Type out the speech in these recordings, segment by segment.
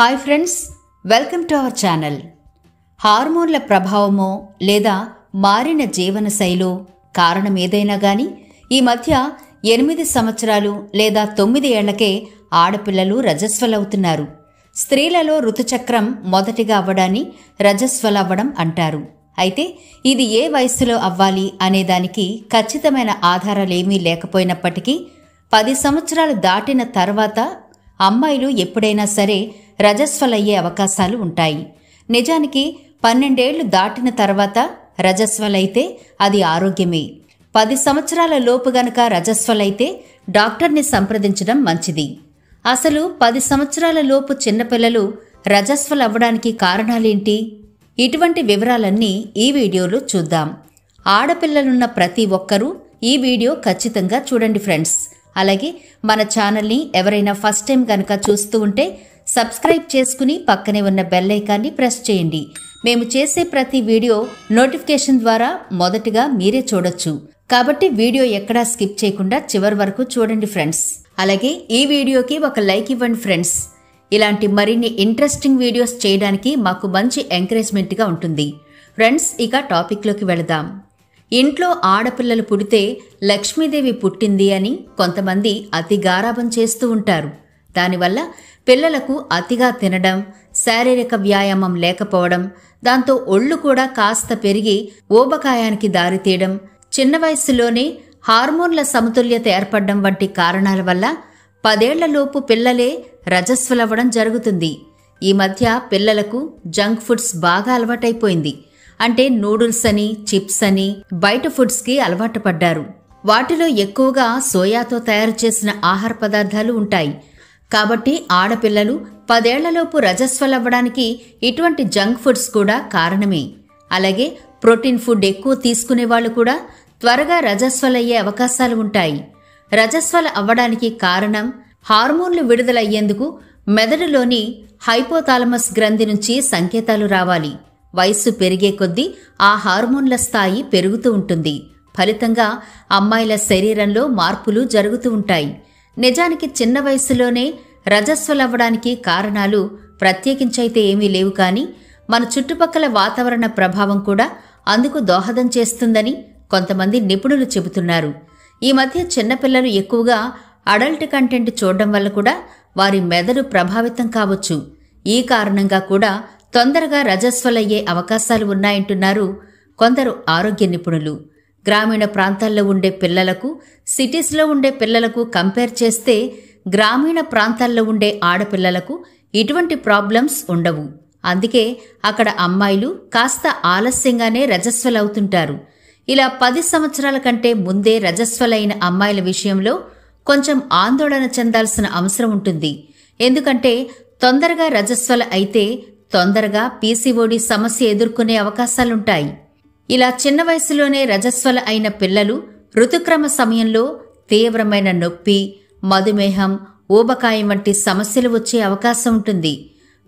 hi friends welcome to our channel హార్మోన్ల ప్రభావమో లేదా మారిన జీవనశైలో కారణం ఏదైనా గాని ఈ మధ్య ఎనిమిది సంవత్సరాలు లేదా తొమ్మిది ఏళ్లకే ఆడపిల్లలు రజస్వలవుతున్నారు స్త్రీలలో ఋతుచక్రం మొదటిగా అవ్వడాన్ని రజస్వలవ్వడం అంటారు అయితే ఇది ఏ వయస్సులో అవ్వాలి అనేదానికి ఖచ్చితమైన ఆధారాలేమీ లేకపోయినప్పటికీ పది సంవత్సరాలు దాటిన తర్వాత అమ్మాయిలు ఎప్పుడైనా సరే రజస్వలయ్యే అవకాశాలు ఉంటాయి నిజానికి పన్నెండేళ్లు దాటిన తర్వాత రజస్వలైతే అది ఆరోగ్యమే పది సంవత్సరాల లోపు గనక రజస్వలైతే డాక్టర్ని సంప్రదించడం మంచిది అసలు పది సంవత్సరాల లోపు చిన్నపిల్లలు రజస్వలవ్వడానికి కారణాలేంటి ఇటువంటి వివరాలన్నీ ఈ వీడియోలో చూద్దాం ఆడపిల్లలున్న ప్రతి ఒక్కరూ ఈ వీడియో ఖచ్చితంగా చూడండి ఫ్రెండ్స్ అలాగే మన ఛానల్ని ఎవరైనా ఫస్ట్ టైం కనుక చూస్తూ ఉంటే సబ్స్క్రైబ్ చేసుకుని పక్కనే ఉన్న బెల్ ఐకాన్ని ప్రెస్ చేయండి మేము చేసే ప్రతి వీడియో నోటిఫికేషన్ ద్వారా మొదటగా మీరే చూడొచ్చు కాబట్టి వీడియో ఎక్కడా స్కిప్ చేయకుండా చివరి వరకు చూడండి ఫ్రెండ్స్ అలాగే ఈ వీడియోకి ఒక లైక్ ఇవ్వండి ఫ్రెండ్స్ ఇలాంటి మరిన్ని ఇంట్రెస్టింగ్ వీడియోస్ చేయడానికి మాకు మంచి ఎంకరేజ్మెంట్గా ఉంటుంది ఫ్రెండ్స్ ఇక టాపిక్లోకి వెళదాం ఇంట్లో ఆడపిల్లలు పుడితే లక్ష్మీదేవి పుట్టింది అని కొంతమంది అతి గారాభం చేస్తూ ఉంటారు దానివల్ల పిల్లలకు అతిగా తినడం శారీరక వ్యాయామం లేకపోవడం దాంతో ఒళ్ళు కూడా కాస్త పెరిగి ఓబకాయానికి దారితీయడం చిన్న వయస్సులోనే హార్మోన్ల సమతుల్యత ఏర్పడడం వంటి కారణాల వల్ల పదేళ్లలోపు పిల్లలే రజస్వలవ్వడం జరుగుతుంది ఈ మధ్య పిల్లలకు జంక్ ఫుడ్స్ బాగా అలవాటైపోయింది అంటే నూడుల్స్ అని చిప్స్ అని బయట ఫుడ్స్కి అలవాటు పడ్డారు వాటిలో ఎక్కువగా సోయాతో తయారు చేసిన ఆహార పదార్థాలు ఉంటాయి కాబట్టి ఆడపిల్లలు పదేళ్లలోపు రజస్వలవ్వడానికి ఇటువంటి జంక్ ఫుడ్స్ కూడా కారణమే అలాగే ప్రోటీన్ ఫుడ్ ఎక్కువ తీసుకునే వాళ్ళు కూడా త్వరగా రజస్వలయ్యే అవకాశాలు ఉంటాయి రజస్వల అవ్వడానికి కారణం హార్మోన్లు విడుదలయ్యేందుకు మెదడులోని హైపోథాలమస్ గ్రంథి నుంచి సంకేతాలు రావాలి వయస్సు పెరిగే కొద్దీ ఆ హార్మోన్ల స్థాయి పెరుగుతూ ఉంటుంది ఫలితంగా అమ్మాయిల శరీరంలో మార్పులు జరుగుతూ ఉంటాయి నిజానికి చిన్న వయసులోనే రజస్వలవ్వడానికి కారణాలు ప్రత్యేకించైతే ఏమీ లేవు కానీ మన చుట్టుపక్కల వాతావరణ ప్రభావం కూడా అందుకు దోహదం చేస్తుందని కొంతమంది నిపుణులు చెబుతున్నారు ఈ మధ్య చిన్నపిల్లలు ఎక్కువగా అడల్ట్ కంటెంట్ చూడడం వల్ల కూడా వారి మెదడు ప్రభావితం కావచ్చు ఈ కారణంగా కూడా తొందరగా రజస్వలయ్యే అవకాశాలు ఉన్నాయంటున్నారు కొందరు ఆరోగ్య నిపుణులు గ్రామీణ ప్రాంతాల్లో ఉండే పిల్లలకు సిటీస్లో ఉండే పిల్లలకు కంపేర్ చేస్తే గ్రామీణ ప్రాంతాల్లో ఉండే ఆడపిల్లలకు ఇటువంటి ప్రాబ్లమ్స్ ఉండవు అందుకే అక్కడ అమ్మాయిలు కాస్త ఆలస్యంగానే రజస్వలవుతుంటారు ఇలా పది సంవత్సరాల కంటే ముందే రజస్వలైన అమ్మాయిల విషయంలో కొంచెం ఆందోళన చెందాల్సిన అవసరం ఉంటుంది ఎందుకంటే తొందరగా రజస్వల అయితే తొందరగా పీసీఓడి సమస్య ఎదుర్కొనే అవకాశాలుంటాయి ఇలా చిన్న వయసులోనే రజస్వల అయిన పిల్లలు ఋతుక్రమ సమయంలో తీవ్రమైన నొప్పి మధుమేహం ఊబకాయం వంటి సమస్యలు వచ్చే అవకాశం ఉంటుంది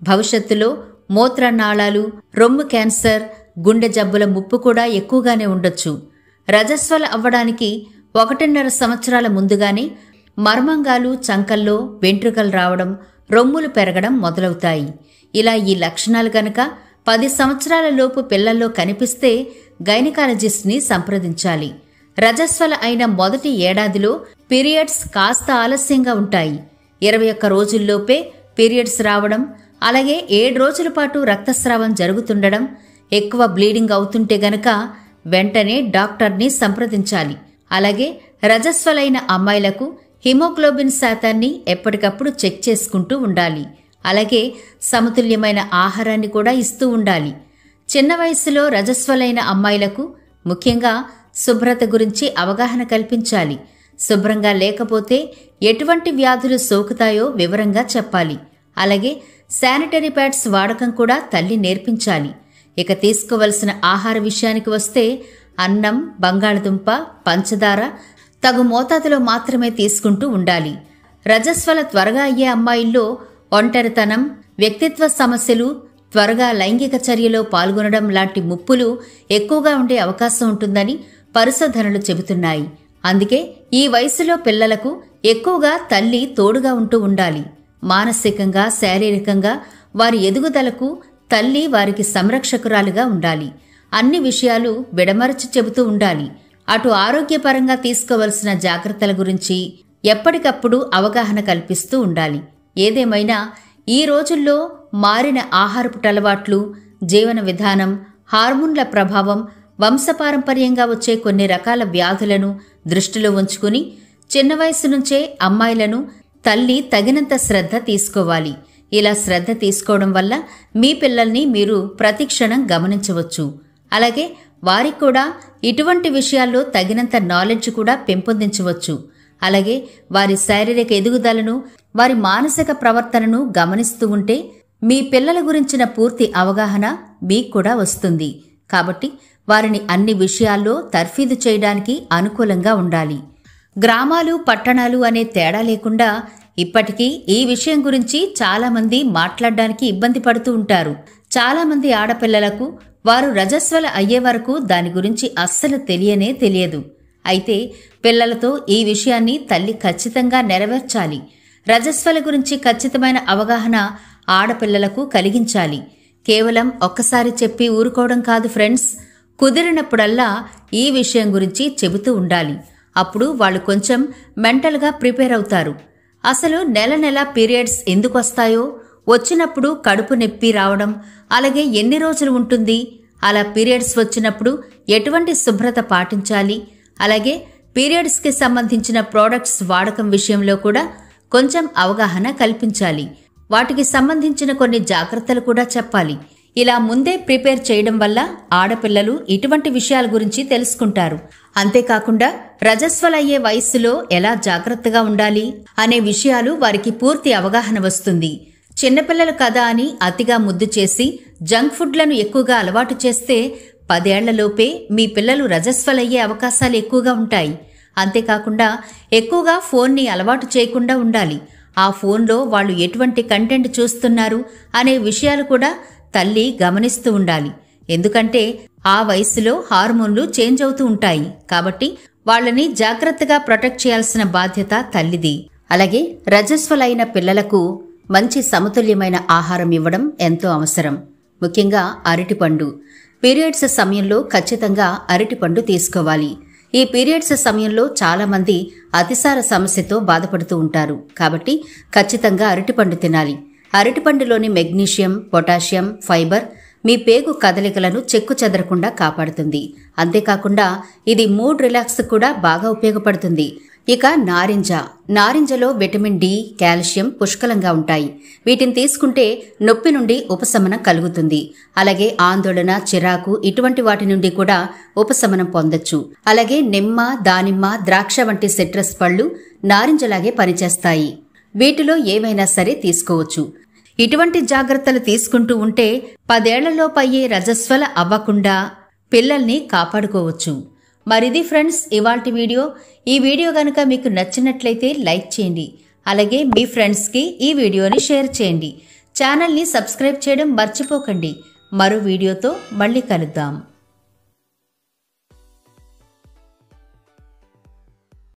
భవిష్యత్తులో మూత్రనాళాలు రొమ్ము క్యాన్సర్ గుండె జబ్బుల ముప్పు కూడా ఎక్కువగానే ఉండొచ్చు రజస్వల అవ్వడానికి ఒకటిన్నర సంవత్సరాల ముందుగానే మర్మంగాలు చంకల్లో వెంట్రుకలు రావడం రొమ్ములు పెరగడం మొదలవుతాయి ఇలా ఈ లక్షణాలు గనక పది సంవత్సరాల లోపు పిల్లల్లో కనిపిస్తే గైనకాలజిస్ట్ని సంప్రదించాలి రజస్వల అయిన మొదటి ఏడాదిలో పీరియడ్స్ కాస్త ఆలస్యంగా ఉంటాయి ఇరవై ఒక్క రోజుల్లోపే పీరియడ్స్ రావడం అలాగే ఏడు రోజుల పాటు రక్తస్రావం జరుగుతుండడం ఎక్కువ బ్లీడింగ్ అవుతుంటే గనక వెంటనే డాక్టర్ని సంప్రదించాలి అలాగే రజస్వలైన అమ్మాయిలకు హిమోగ్లోబిన్ శాతాన్ని ఎప్పటికప్పుడు చెక్ చేసుకుంటూ ఉండాలి అలాగే సమతుల్యమైన ఆహారాన్ని కూడా ఇస్తూ ఉండాలి చిన్న వయస్సులో రజస్వలైన అమ్మాయిలకు ముఖ్యంగా శుభ్రత గురించి అవగాహన కల్పించాలి శుభ్రంగా లేకపోతే ఎటువంటి వ్యాధులు సోకుతాయో వివరంగా చెప్పాలి అలాగే శానిటరీ ప్యాడ్స్ వాడకం కూడా తల్లి నేర్పించాలి ఇక తీసుకోవలసిన ఆహార విషయానికి వస్తే అన్నం బంగాళదుంప పంచదార తగు మోతాదులో మాత్రమే తీసుకుంటూ ఉండాలి రజస్వల త్వరగా అయ్యే అమ్మాయిల్లో ఒంటరితనం వ్యక్తిత్వ సమస్యలు త్వరగా లైంగిక చర్యలో పాల్గొనడం లాంటి ముప్పులు ఎక్కువగా ఉండే అవకాశం ఉంటుందని పరిశోధనలు చెబుతున్నాయి అందుకే ఈ వయసులో పిల్లలకు ఎక్కువగా తల్లి తోడుగా ఉంటూ ఉండాలి మానసికంగా శారీరకంగా వారి ఎదుగుదలకు తల్లి వారికి సంరక్షకురాలుగా ఉండాలి అన్ని విషయాలు విడమరచి చెబుతూ ఉండాలి అటు ఆరోగ్యపరంగా తీసుకోవలసిన జాగ్రత్తల గురించి ఎప్పటికప్పుడు అవగాహన కల్పిస్తూ ఉండాలి ఏదేమైనా ఈ రోజుల్లో మారిన ఆహారపు అలవాట్లు జీవన విధానం హార్మోన్ల ప్రభావం వంశపారంపర్యంగా వచ్చే కొన్ని రకాల వ్యాధులను దృష్టిలో ఉంచుకుని చిన్న వయసు నుంచే అమ్మాయిలను తల్లి తగినంత శ్రద్ధ తీసుకోవాలి ఇలా శ్రద్ధ తీసుకోవడం వల్ల మీ పిల్లల్ని మీరు ప్రతిక్షణం గమనించవచ్చు అలాగే వారికి కూడా ఇటువంటి విషయాల్లో తగినంత నాలెడ్జ్ కూడా పెంపొందించవచ్చు అలాగే వారి శారీరక ఎదుగుదలను వారి మానసిక ప్రవర్తనను గమనిస్తూ ఉంటే మీ పిల్లల గురించిన పూర్తి అవగాహన మీకు కూడా వస్తుంది కాబట్టి వారిని అన్ని విషయాల్లో తర్ఫీదు చేయడానికి అనుకూలంగా ఉండాలి గ్రామాలు పట్టణాలు అనే తేడా లేకుండా ఇప్పటికీ ఈ విషయం గురించి చాలామంది మాట్లాడడానికి ఇబ్బంది పడుతూ ఉంటారు చాలామంది ఆడపిల్లలకు వారు రజస్వల అయ్యే వరకు దాని గురించి అస్సలు తెలియనే తెలియదు అయితే పిల్లలతో ఈ విషయాన్ని తల్లి ఖచ్చితంగా నెరవేర్చాలి రజస్వల గురించి ఖచ్చితమైన అవగాహన ఆడపిల్లలకు కలిగించాలి కేవలం ఒక్కసారి చెప్పి ఊరుకోవడం కాదు ఫ్రెండ్స్ కుదిరినప్పుడల్లా ఈ విషయం గురించి చెబుతూ ఉండాలి అప్పుడు వాళ్ళు కొంచెం మెంటల్గా ప్రిపేర్ అవుతారు అసలు నెల నెల పీరియడ్స్ ఎందుకు వస్తాయో వచ్చినప్పుడు కడుపు నొప్పి రావడం అలాగే ఎన్ని రోజులు ఉంటుంది అలా పీరియడ్స్ వచ్చినప్పుడు ఎటువంటి శుభ్రత పాటించాలి అలాగే పీరియడ్స్కి సంబంధించిన ప్రోడక్ట్స్ వాడకం విషయంలో కూడా కొంచెం అవగాహన కల్పించాలి వాటికి సంబంధించిన కొన్ని జాగ్రత్తలు కూడా చెప్పాలి ఇలా ముందే ప్రిపేర్ చేయడం వల్ల ఆడపిల్లలు ఇటువంటి విషయాల గురించి తెలుసుకుంటారు అంతేకాకుండా రజస్వలయ్యే వయస్సులో ఎలా జాగ్రత్తగా ఉండాలి అనే విషయాలు వారికి పూర్తి అవగాహన వస్తుంది చిన్నపిల్లలు కదా అని అతిగా ముద్దు చేసి జంక్ ఫుడ్లను ఎక్కువగా అలవాటు చేస్తే పదేళ్లలోపే మీ పిల్లలు రజస్వలయ్యే అవకాశాలు ఎక్కువగా ఉంటాయి అంతేకాకుండా ఎక్కువగా ఫోన్ని అలవాటు చేయకుండా ఉండాలి ఆ ఫోన్లో వాళ్ళు ఎటువంటి కంటెంట్ చూస్తున్నారు అనే విషయాలు కూడా తల్లి గమనిస్తూ ఉండాలి ఎందుకంటే ఆ వయసులో హార్మోన్లు చేంజ్ అవుతూ ఉంటాయి కాబట్టి వాళ్ళని జాగ్రత్తగా ప్రొటెక్ట్ చేయాల్సిన బాధ్యత తల్లిది అలాగే రజస్వలైన పిల్లలకు మంచి సమతుల్యమైన ఆహారం ఇవ్వడం ఎంతో అవసరం ముఖ్యంగా అరటిపండు పీరియడ్స్ సమయంలో ఖచ్చితంగా అరటిపండు తీసుకోవాలి ఈ పీరియడ్స్ సమయంలో చాలామంది అతిసార సమస్యతో బాధపడుతూ ఉంటారు కాబట్టి ఖచ్చితంగా అరటిపండు తినాలి అరటిపండులోని మెగ్నీషియం పొటాషియం ఫైబర్ మీ పేగు కదలికలను చెక్కు చెదరకుండా కాపాడుతుంది అంతేకాకుండా ఇది మూడ్ రిలాక్స్ కూడా బాగా ఉపయోగపడుతుంది ఇక నారింజ నారింజలో విటమిన్ డి కాల్షియం పుష్కలంగా ఉంటాయి వీటిని తీసుకుంటే నొప్పి నుండి ఉపశమనం కలుగుతుంది అలాగే ఆందోళన చిరాకు ఇటువంటి వాటి నుండి కూడా ఉపశమనం పొందొచ్చు అలాగే నిమ్మ దానిమ్మ ద్రాక్ష వంటి సిట్రస్ పళ్ళు నారింజలాగే పనిచేస్తాయి వీటిలో ఏమైనా సరే తీసుకోవచ్చు ఇటువంటి జాగ్రత్తలు తీసుకుంటూ ఉంటే పదేళ్లలోపయ్యే రజస్వల అవ్వకుండా పిల్లల్ని కాపాడుకోవచ్చు మరిది ఫ్రెండ్స్ ఇవాల్టి వీడియో ఈ వీడియో కనుక మీకు నచ్చినట్లయితే లైక్ చేయండి అలాగే మీ ఫ్రెండ్స్కి ఈ వీడియోని షేర్ చేయండి ఛానల్ని సబ్స్క్రైబ్ చేయడం మర్చిపోకండి మరో వీడియోతో మళ్ళీ కలుద్దాం